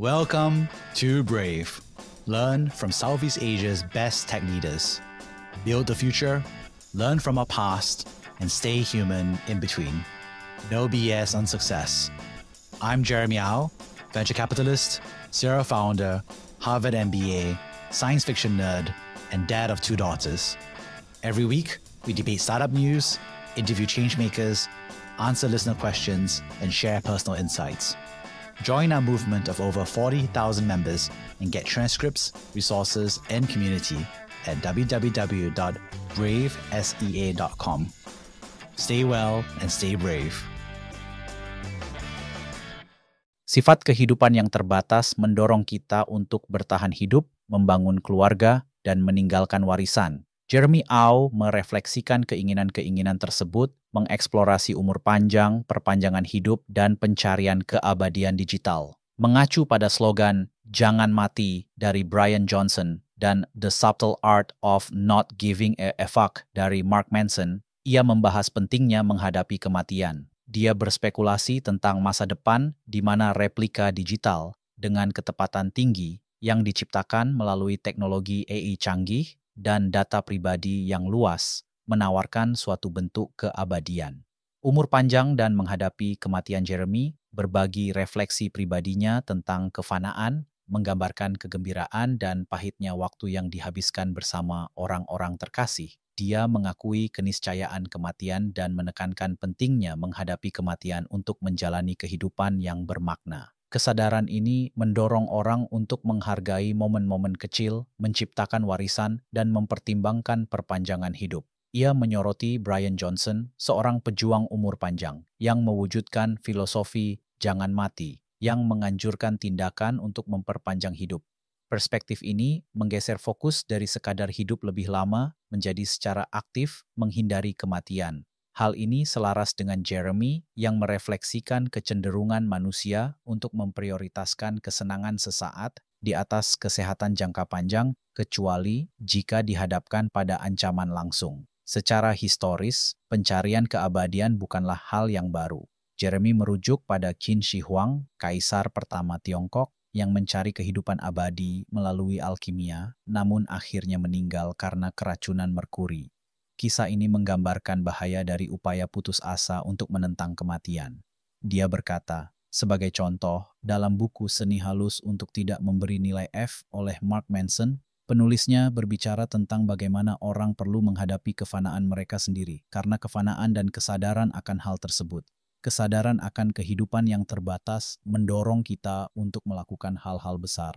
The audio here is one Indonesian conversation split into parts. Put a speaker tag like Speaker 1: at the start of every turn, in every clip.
Speaker 1: Welcome to Brave. Learn from Southeast Asia's best tech leaders. Build the future, learn from our past, and stay human in between. No BS on success. I'm Jeremy Au, venture capitalist, serial founder, Harvard MBA, science fiction nerd, and dad of two daughters. Every week, we debate startup news, interview changemakers, answer listener questions, and share personal insights. Join our movement of over 40,000 members and get transcripts, resources, and community at www.bravesea.com. Stay well and stay brave. Sifat kehidupan yang terbatas
Speaker 2: mendorong kita untuk bertahan hidup, membangun keluarga, dan meninggalkan warisan. Jeremy Au merefleksikan keinginan-keinginan tersebut, mengeksplorasi umur panjang, perpanjangan hidup, dan pencarian keabadian digital. Mengacu pada slogan Jangan Mati dari Brian Johnson dan The Subtle Art of Not Giving a, Fuck dari Mark Manson, ia membahas pentingnya menghadapi kematian. Dia berspekulasi tentang masa depan di mana replika digital dengan ketepatan tinggi yang diciptakan melalui teknologi AI canggih dan data pribadi yang luas menawarkan suatu bentuk keabadian. Umur panjang dan menghadapi kematian Jeremy berbagi refleksi pribadinya tentang kefanaan, menggambarkan kegembiraan dan pahitnya waktu yang dihabiskan bersama orang-orang terkasih. Dia mengakui keniscayaan kematian dan menekankan pentingnya menghadapi kematian untuk menjalani kehidupan yang bermakna. Kesadaran ini mendorong orang untuk menghargai momen-momen kecil, menciptakan warisan, dan mempertimbangkan perpanjangan hidup. Ia menyoroti Brian Johnson, seorang pejuang umur panjang, yang mewujudkan filosofi "jangan mati", yang menganjurkan tindakan untuk memperpanjang hidup. Perspektif ini menggeser fokus dari sekadar hidup lebih lama menjadi secara aktif menghindari kematian. Hal ini selaras dengan Jeremy yang merefleksikan kecenderungan manusia untuk memprioritaskan kesenangan sesaat di atas kesehatan jangka panjang, kecuali jika dihadapkan pada ancaman langsung. Secara historis, pencarian keabadian bukanlah hal yang baru. Jeremy merujuk pada Qin Shi Huang, kaisar pertama Tiongkok, yang mencari kehidupan abadi melalui alkimia, namun akhirnya meninggal karena keracunan merkuri. Kisah ini menggambarkan bahaya dari upaya putus asa untuk menentang kematian. Dia berkata, sebagai contoh, dalam buku Seni Halus untuk Tidak Memberi Nilai F oleh Mark Manson, penulisnya berbicara tentang bagaimana orang perlu menghadapi kefanaan mereka sendiri karena kefanaan dan kesadaran akan hal tersebut. Kesadaran akan kehidupan yang terbatas mendorong kita untuk melakukan hal-hal besar.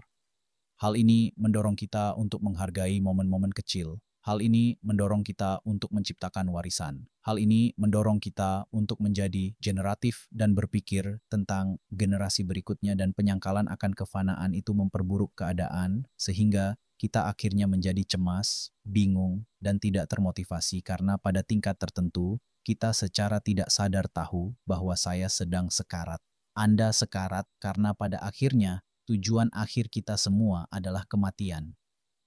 Speaker 2: Hal ini mendorong kita untuk menghargai momen-momen kecil, Hal ini mendorong kita untuk menciptakan warisan. Hal ini mendorong kita untuk menjadi generatif dan berpikir tentang generasi berikutnya dan penyangkalan akan kefanaan itu memperburuk keadaan sehingga kita akhirnya menjadi cemas, bingung, dan tidak termotivasi karena pada tingkat tertentu kita secara tidak sadar tahu bahwa saya sedang sekarat. Anda sekarat karena pada akhirnya tujuan akhir kita semua adalah kematian.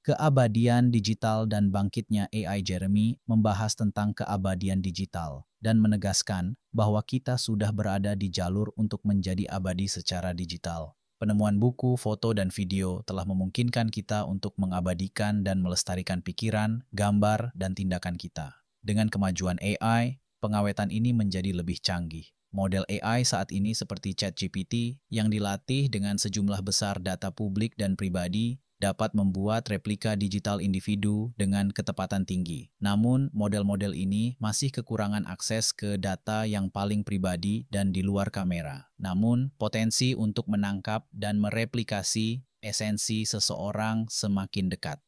Speaker 2: Keabadian Digital dan Bangkitnya AI Jeremy membahas tentang keabadian digital dan menegaskan bahwa kita sudah berada di jalur untuk menjadi abadi secara digital. Penemuan buku, foto, dan video telah memungkinkan kita untuk mengabadikan dan melestarikan pikiran, gambar, dan tindakan kita. Dengan kemajuan AI, pengawetan ini menjadi lebih canggih. Model AI saat ini seperti ChatGPT yang dilatih dengan sejumlah besar data publik dan pribadi dapat membuat replika digital individu dengan ketepatan tinggi. Namun, model-model ini masih kekurangan akses ke data yang paling pribadi dan di luar kamera. Namun, potensi untuk menangkap dan mereplikasi esensi seseorang semakin dekat.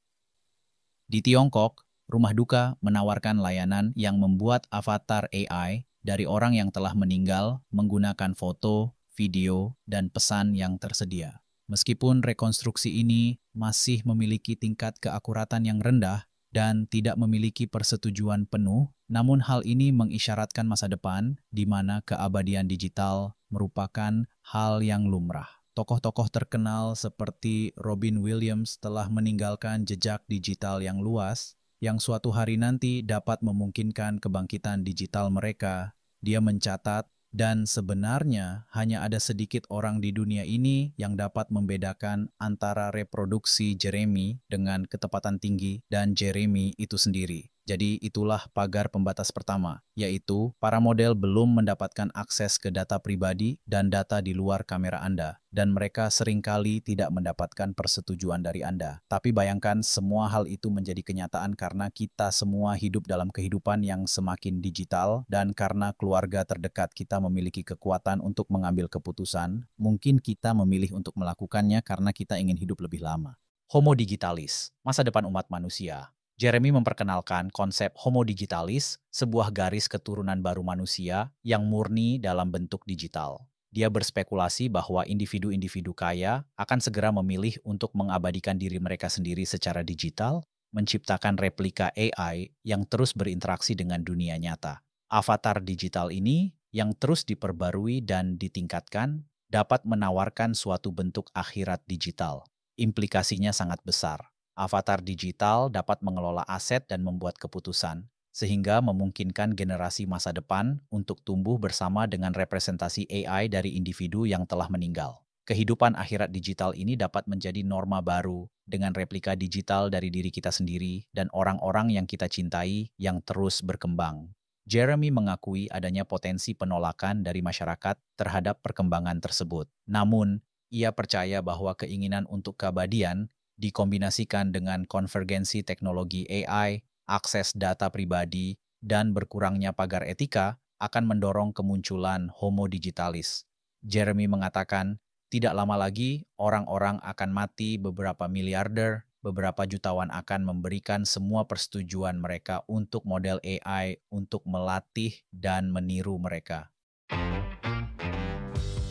Speaker 2: Di Tiongkok, Rumah Duka menawarkan layanan yang membuat avatar AI dari orang yang telah meninggal menggunakan foto, video, dan pesan yang tersedia. Meskipun rekonstruksi ini masih memiliki tingkat keakuratan yang rendah dan tidak memiliki persetujuan penuh, namun hal ini mengisyaratkan masa depan di mana keabadian digital merupakan hal yang lumrah. Tokoh-tokoh terkenal seperti Robin Williams telah meninggalkan jejak digital yang luas yang suatu hari nanti dapat memungkinkan kebangkitan digital mereka. Dia mencatat, dan sebenarnya hanya ada sedikit orang di dunia ini yang dapat membedakan antara reproduksi Jeremy dengan ketepatan tinggi dan Jeremy itu sendiri. Jadi itulah pagar pembatas pertama, yaitu para model belum mendapatkan akses ke data pribadi dan data di luar kamera Anda, dan mereka seringkali tidak mendapatkan persetujuan dari Anda. Tapi bayangkan semua hal itu menjadi kenyataan karena kita semua hidup dalam kehidupan yang semakin digital dan karena keluarga terdekat kita memiliki kekuatan untuk mengambil keputusan, mungkin kita memilih untuk melakukannya karena kita ingin hidup lebih lama. Homo digitalis, masa depan umat manusia, Jeremy memperkenalkan konsep homo digitalis, sebuah garis keturunan baru manusia yang murni dalam bentuk digital. Dia berspekulasi bahwa individu-individu kaya akan segera memilih untuk mengabadikan diri mereka sendiri secara digital, menciptakan replika AI yang terus berinteraksi dengan dunia nyata. Avatar digital ini yang terus diperbarui dan ditingkatkan dapat menawarkan suatu bentuk akhirat digital. Implikasinya sangat besar Avatar digital dapat mengelola aset dan membuat keputusan, sehingga memungkinkan generasi masa depan untuk tumbuh bersama dengan representasi AI dari individu yang telah meninggal. Kehidupan akhirat digital ini dapat menjadi norma baru dengan replika digital dari diri kita sendiri dan orang-orang yang kita cintai yang terus berkembang. Jeremy mengakui adanya potensi penolakan dari masyarakat terhadap perkembangan tersebut. Namun, ia percaya bahwa keinginan untuk keabadian dikombinasikan dengan konvergensi teknologi AI, akses data pribadi, dan berkurangnya pagar etika akan mendorong kemunculan homo digitalis. Jeremy mengatakan, tidak lama lagi orang-orang akan mati beberapa miliarder, beberapa jutawan akan memberikan semua persetujuan mereka untuk model AI untuk melatih dan meniru mereka.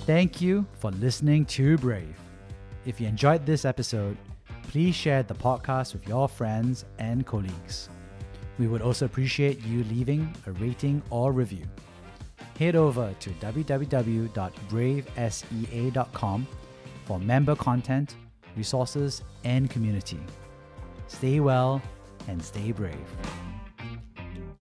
Speaker 1: Thank you for listening to Brave. If you enjoyed this episode, please share the podcast with your friends and colleagues. We would also appreciate you leaving a rating or review. Head over to www.bravesea.com for member content, resources, and community. Stay well and stay brave.